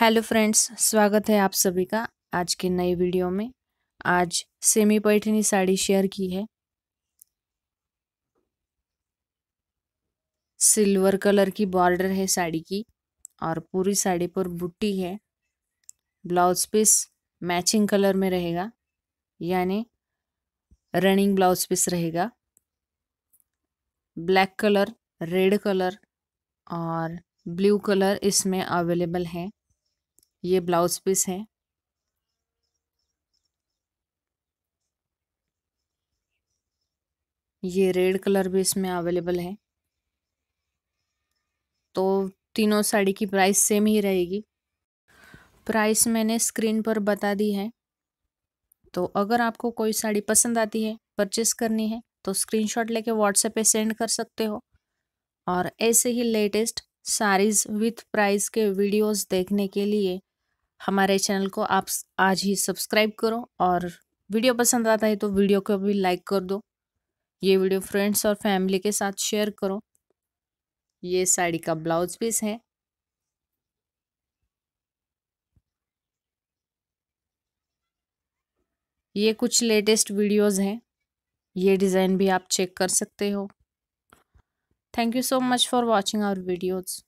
hello friends स्वागत है आप सभी का आज के नए वीडियो में आज सेमी पैठनी साड़ी शेयर की है सिल्वर कलर की बॉर्डर है साड़ी की और पूरी साड़ी पर बुट्टी है ब्लाउज पीस मैचिंग कलर में रहेगा यानी रनिंग ब्लाउज पीस रहेगा ब्लैक कलर रेड कलर और ब्लू कलर इसमें अवेलेबल है ये ब्लाउज पीस है ये रेड कलर भी इसमें अवेलेबल है तो तीनों साड़ी की प्राइस सेम ही रहेगी प्राइस मैंने स्क्रीन पर बता दी है तो अगर आपको कोई साड़ी पसंद आती है परचेस करनी है तो स्क्रीनशॉट लेके व्हाट्सएप पे सेंड कर सकते हो और ऐसे ही लेटेस्ट साड़ीज़ विथ प्राइस के वीडियोस देखने के लिए हमारे चैनल को आप आज ही सब्सक्राइब करो और वीडियो पसंद आता है तो वीडियो को भी लाइक कर दो ये वीडियो फ्रेंड्स और फैमिली के साथ शेयर करो ये साड़ी का ब्लाउज पीस है ये कुछ लेटेस्ट वीडियोस हैं ये डिज़ाइन भी आप चेक कर सकते हो thank you so much for watching our videos